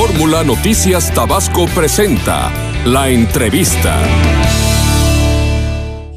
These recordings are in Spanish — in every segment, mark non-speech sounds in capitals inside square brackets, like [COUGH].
Fórmula Noticias Tabasco presenta la entrevista.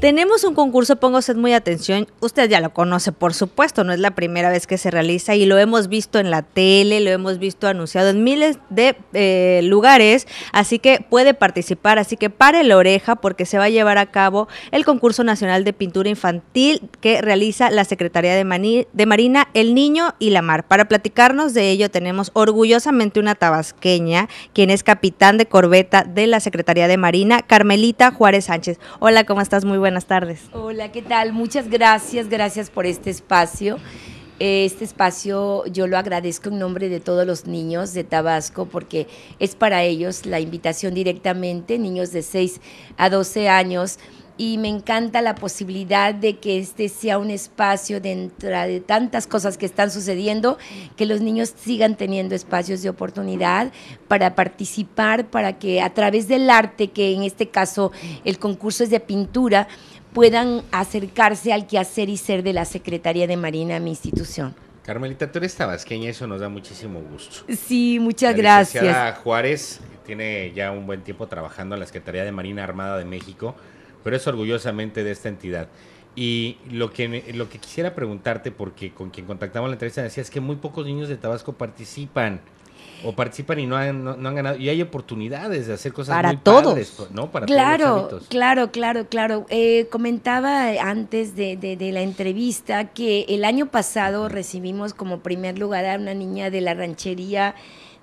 Tenemos un concurso, pongo usted muy atención, usted ya lo conoce por supuesto, no es la primera vez que se realiza y lo hemos visto en la tele, lo hemos visto anunciado en miles de eh, lugares, así que puede participar, así que pare la oreja porque se va a llevar a cabo el concurso nacional de pintura infantil que realiza la Secretaría de, de Marina, El Niño y la Mar. Para platicarnos de ello tenemos orgullosamente una tabasqueña, quien es capitán de corbeta de la Secretaría de Marina, Carmelita Juárez Sánchez. Hola, ¿cómo estás? Muy buenas buenas tardes. Hola, ¿qué tal? Muchas gracias, gracias por este espacio. Este espacio yo lo agradezco en nombre de todos los niños de Tabasco porque es para ellos la invitación directamente, niños de 6 a 12 años y me encanta la posibilidad de que este sea un espacio dentro de tantas cosas que están sucediendo, que los niños sigan teniendo espacios de oportunidad para participar, para que a través del arte, que en este caso el concurso es de pintura, puedan acercarse al quehacer y ser de la Secretaría de Marina, mi institución. Carmelita, tú eres tabasqueña, eso nos da muchísimo gusto. Sí, muchas gracias. Juárez tiene ya un buen tiempo trabajando en la Secretaría de Marina Armada de México pero es orgullosamente de esta entidad. Y lo que, lo que quisiera preguntarte, porque con quien contactamos la entrevista decía, es que muy pocos niños de Tabasco participan o participan y no han, no, han ganado. Y hay oportunidades de hacer cosas para muy todos, ¿no? Para claro, todos claro, claro, claro. Eh, comentaba antes de, de, de, la entrevista que el año pasado recibimos como primer lugar a una niña de la ranchería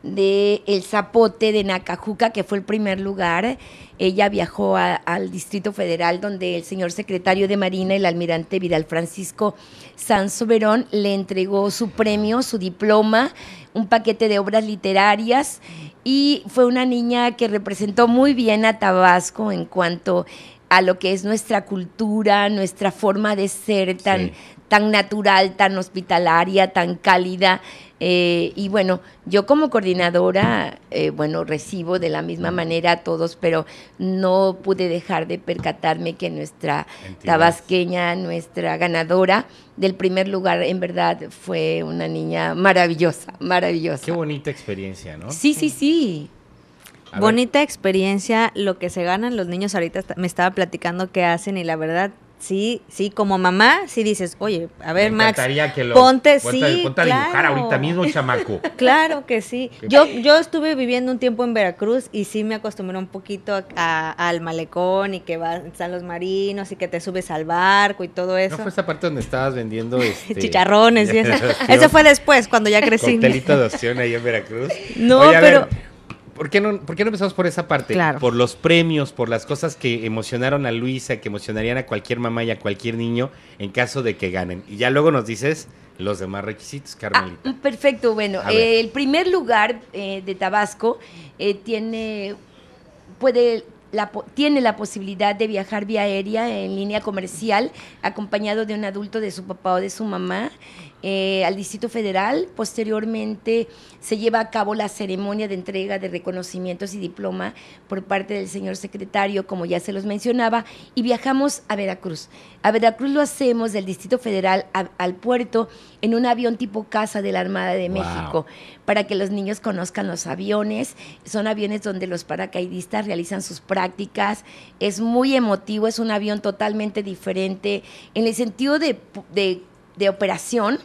de El Zapote de Nacajuca, que fue el primer lugar. Ella viajó al Distrito Federal, donde el señor secretario de Marina, el almirante Vidal Francisco Sanso Verón, le entregó su premio, su diploma, un paquete de obras literarias y fue una niña que representó muy bien a Tabasco en cuanto a lo que es nuestra cultura, nuestra forma de ser tan, tan natural, tan hospitalaria, tan cálida. Eh, y bueno, yo como coordinadora, eh, bueno, recibo de la misma manera a todos, pero no pude dejar de percatarme que nuestra tabasqueña, nuestra ganadora del primer lugar, en verdad fue una niña maravillosa, maravillosa. Qué bonita experiencia, ¿no? Sí, sí, sí. bonita experiencia, lo que se ganan los niños ahorita, me estaba platicando qué hacen y la verdad sí, sí, como mamá, sí dices, oye, a ver, Max, ponte, sí, ponte a dibujar ahorita mismo, chamaco. [LAUGHS] claro que sí. Yo, yo estuve viviendo un tiempo en Veracruz y sí me acostumbré un poquito al malecón y que van, están los marinos y que te subes al barco y todo eso. ¿No fue esa parte donde estabas vendiendo [LAUGHS] este, chicharrones y eso? eso fue después, cuando ya crecí. telito de opción ahí en Veracruz. No, pero... ¿por qué, no, ¿por qué no empezamos por esa parte? Por los premios, por las cosas que emocionaron a Luisa, que emocionarían a cualquier mamá y a cualquier niño en caso de que ganen. Y ya luego nos dices los demás requisitos, Carmelita. Ah, perfecto, bueno, el primer lugar eh, de Tabasco eh, tiene puede tiene la posibilidad de viajar vía aérea en línea comercial, acompañado de un adulto de su papá o de su mamá, eh, al Distrito Federal. Posteriormente se lleva a cabo la ceremonia de entrega de reconocimientos y diploma por parte del señor secretario, como ya se los mencionaba, y viajamos a Veracruz. A Veracruz lo hacemos del Distrito Federal al puerto en un avión tipo casa de la Armada de México, para que los niños conozcan los aviones. Son aviones donde los paracaidistas realizan sus prácticas prácticas, es muy emotivo, es un avión totalmente diferente en el sentido de, operación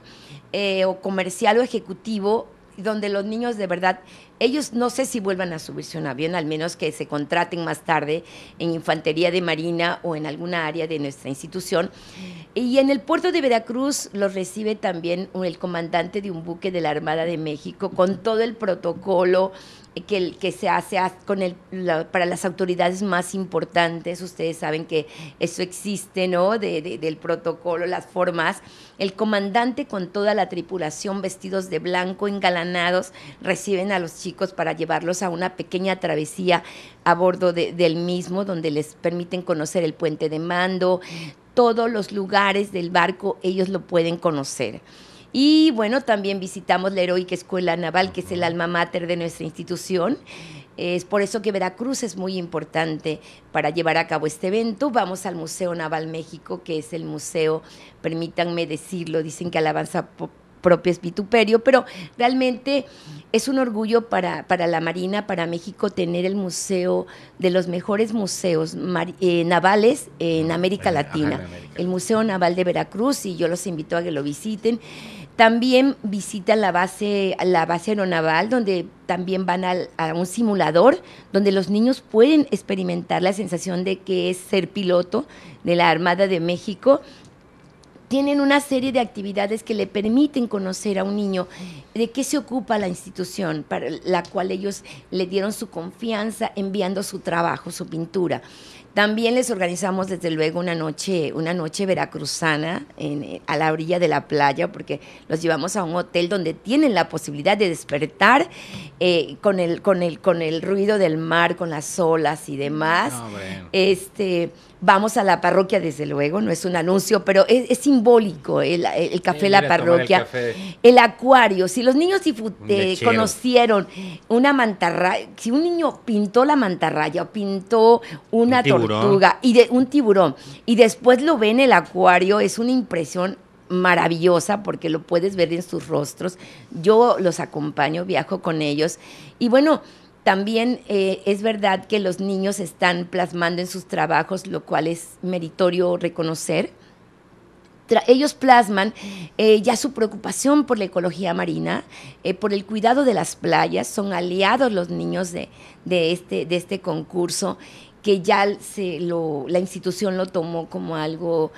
eh, o comercial o ejecutivo, donde los niños de verdad, ellos no sé si vuelvan a subirse a un avión, al menos que se contraten más tarde en Infantería de Marina o en alguna área de nuestra institución. Y en el puerto de Veracruz los recibe también el comandante de un buque de la Armada de México con todo el protocolo que, que se hace con el, para las autoridades más importantes. Ustedes saben que eso existe, ¿no? De, del protocolo, las formas. El comandante con toda la tripulación, vestidos de blanco, engalanados, reciben a los chicos para llevarlos a una pequeña travesía a bordo del mismo, donde les permiten conocer el puente de mando. Todos los lugares del barco ellos lo pueden conocer. Y bueno, también visitamos la heroica Escuela Naval, que es el alma mater de nuestra institución. Es por eso que Veracruz es muy importante para llevar a cabo este evento. Vamos al Museo Naval México, que es el museo, permítanme decirlo, dicen que alabanza propio vituperio, pero realmente es un orgullo para, la Marina, para México, tener el museo de los mejores museos eh, navales en América Latina, el Museo Naval de Veracruz, y yo los invito a que lo visiten. También visitan la base, la base aeronaval, donde también van a un simulador, donde los niños pueden experimentar la sensación de que es ser piloto de la Armada de México tienen una serie de actividades que le permiten conocer a un niño de qué se ocupa la institución para la cual ellos le dieron su confianza enviando su trabajo, su pintura. También les organizamos desde luego una noche, una noche veracruzana a la orilla de la playa, porque los llevamos a un hotel donde tienen la posibilidad de despertar eh, con, el, con, el, con el ruido del mar, con las olas y demás. Ah, este Vamos a la parroquia, desde luego, no es un anuncio, pero es, simbólico el, café de La Parroquia. El, acuario, si los niños conocieron una mantarraya, si un niño pintó la mantarraya pintó una tortuga y de un tiburón y después lo ven el acuario, es una impresión maravillosa porque lo puedes ver en sus rostros. Yo los acompaño, viajo con ellos y bueno, también eh, es verdad que los niños están plasmando en sus trabajos, lo cual es meritorio reconocer. ellos plasman eh, ya su preocupación por la ecología marina, eh, por el cuidado de las playas, son aliados los niños de, este, este, concurso que ya la institución lo tomó como algo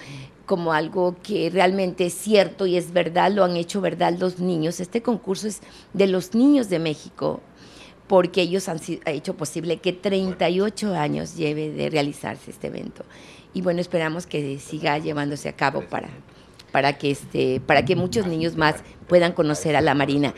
como algo que realmente es cierto y es verdad, lo han hecho verdad los niños. Este concurso es de los niños de México, porque ellos han hecho posible que 38 años lleve de realizarse este evento. Y bueno, esperamos que siga llevándose a cabo para, para, que, este, para que muchos niños más puedan conocer a la Marina.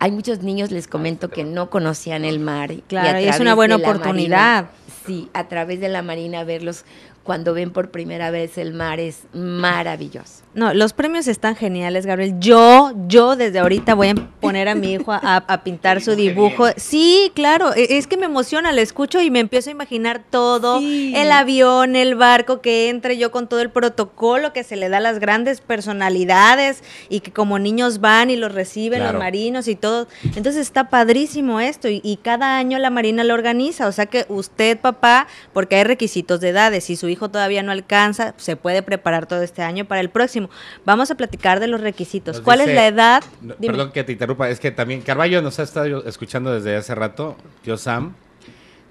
Hay muchos niños, les comento, que no conocían el mar. Claro, y, es una buena oportunidad. sí, a través de la Marina verlos cuando ven por primera vez el mar es maravilloso. No, los premios están geniales, Gabriel. Yo, yo desde ahorita voy a poner a mi hijo a, [LAUGHS] pintar su dibujo. Sí, claro, e, es que me emociona, lo escucho y me empiezo a imaginar todo, el avión, el barco que entre, yo con todo el protocolo que se le da a las grandes personalidades y que como niños van y los reciben los marinos y todo. Entonces está padrísimo esto y, y cada año la Marina lo organiza, o sea que usted, papá, porque hay requisitos de edades, y su hijo todavía no alcanza, se puede preparar todo este año para el próximo. Vamos a platicar de los requisitos. ¿Cuál es la edad? perdón que te interrumpa, es que también Carballo nos ha estado escuchando desde hace rato, yo Sam.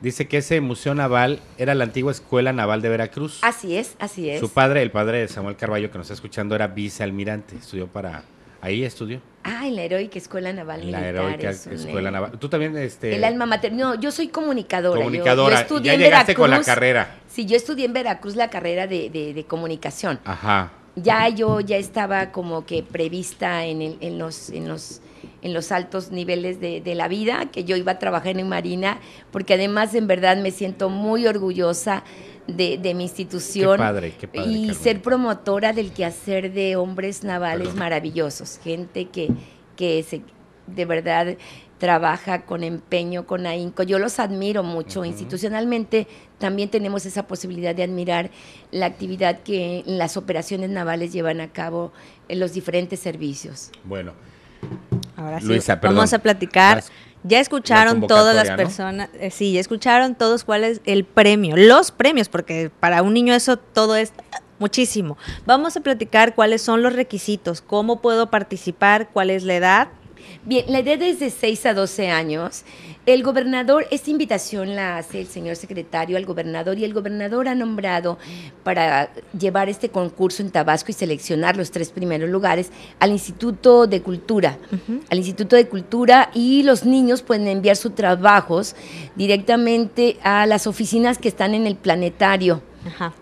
Dice que ese Museo Naval era la antigua Escuela Naval de Veracruz. Así es, así es. Su padre, el padre de Samuel Carballo, que nos está escuchando, era vicealmirante. Estudió para Ahí estudió. Ah, en la Heroica Escuela Naval Militar. La Heroica Escuela Naval. Tú también, este, El alma mater... No, yo soy comunicadora. Comunicadora. Yo, estudié ya en con la carrera. Sí, yo estudié en Veracruz la carrera de, comunicación. Ajá. Ya yo ya estaba como que prevista en, en los... En los en los altos niveles de, de, la vida, que yo iba a trabajar en Marina, porque además en verdad me siento muy orgullosa de, mi institución. y ser promotora del quehacer de hombres navales maravillosos, gente que, que se, de verdad trabaja con empeño, con ahínco. Yo los admiro mucho. Institucionalmente también tenemos esa posibilidad de admirar la actividad que las operaciones navales llevan a cabo en los diferentes servicios. Bueno, vamos a platicar. ya escucharon todas las personas, eh, sí, ya escucharon todos cuál es el premio, los premios, porque para un niño eso todo es muchísimo. Vamos a platicar cuáles son los requisitos, cómo puedo participar, cuál es la edad, Bien, la idea de 6 a 12 años. El gobernador, esta invitación la hace el señor secretario al gobernador y el gobernador ha nombrado para llevar este concurso en Tabasco y seleccionar los tres primeros lugares al Instituto de Cultura. Al Instituto de Cultura y los niños pueden enviar sus trabajos directamente a las oficinas que están en el planetario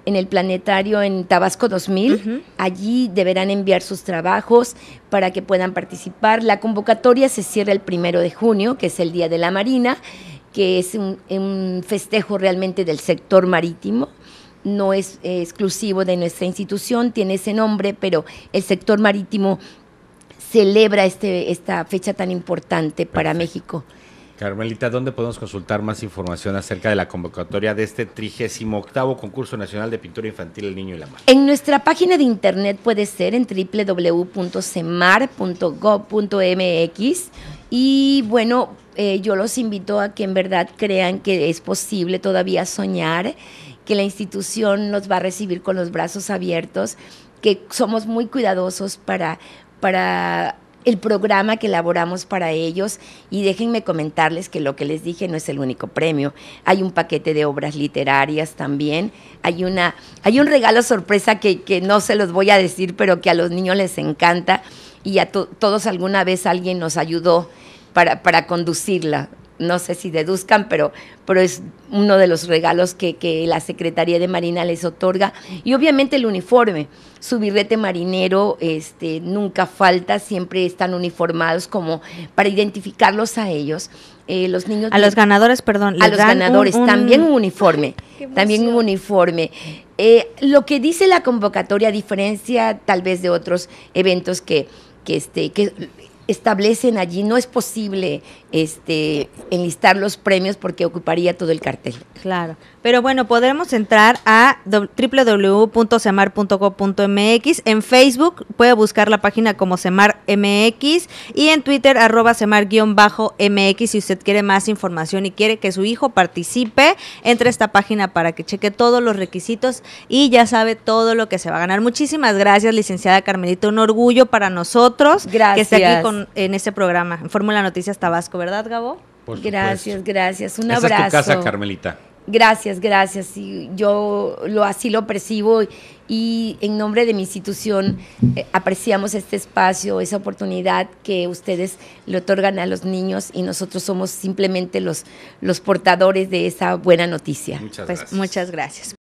en el planetario en Tabasco 2000. Allí deberán enviar sus trabajos para que puedan participar. La convocatoria se cierra el primero de junio, que es el Día de la Marina, que es un, festejo realmente del sector marítimo no es eh, exclusivo de nuestra institución, tiene ese nombre, pero el sector marítimo celebra este, esta fecha tan importante para México. Carmelita, ¿dónde podemos consultar más información acerca de la convocatoria de este 38 Concurso Nacional de Pintura Infantil El Niño y la Madre? En nuestra página de internet puede ser en www.cemar.gov.mx y bueno, eh, yo los invito a que en verdad crean que es posible todavía soñar, que la institución nos va a recibir con los brazos abiertos, que somos muy cuidadosos para, para el programa que elaboramos para ellos y déjenme comentarles que lo que les dije no es el único premio. Hay un paquete de obras literarias también, hay, una, hay un regalo sorpresa que, no se los voy a decir, pero que a los niños les encanta y a todos alguna vez alguien nos ayudó para, para conducirla no sé si deduzcan, pero, pero es uno de los regalos que, la Secretaría de Marina les otorga. Y obviamente el uniforme, su birrete marinero este, nunca falta, siempre están uniformados como para identificarlos a ellos. Eh, los niños a los ganadores, perdón. A los ganadores, también un uniforme, también un uniforme. Eh, lo que dice la convocatoria, a diferencia tal vez de otros eventos que, este, que establecen allí, no es posible este, enlistar los premios porque ocuparía todo el cartel. Claro. Pero bueno, podremos entrar a www.semar.co.mx. En Facebook puede buscar la página como MX y en Twitter arroba semar-mx si usted quiere más información y quiere que su hijo participe, entre esta página para que cheque todos los requisitos y ya sabe todo lo que se va a ganar. Muchísimas gracias, licenciada Carmelita. Un orgullo para nosotros gracias. que esté aquí en este programa, en Fórmula Noticias Tabasco. ¿verdad, Gabo? gracias, gracias. Un abrazo. Es tu casa, Carmelita. Gracias, gracias. Y yo lo así lo percibo y en nombre de mi institución eh, apreciamos este espacio, esa oportunidad que ustedes le otorgan a los niños y nosotros somos simplemente los, los portadores de esa buena noticia. Muchas pues, gracias.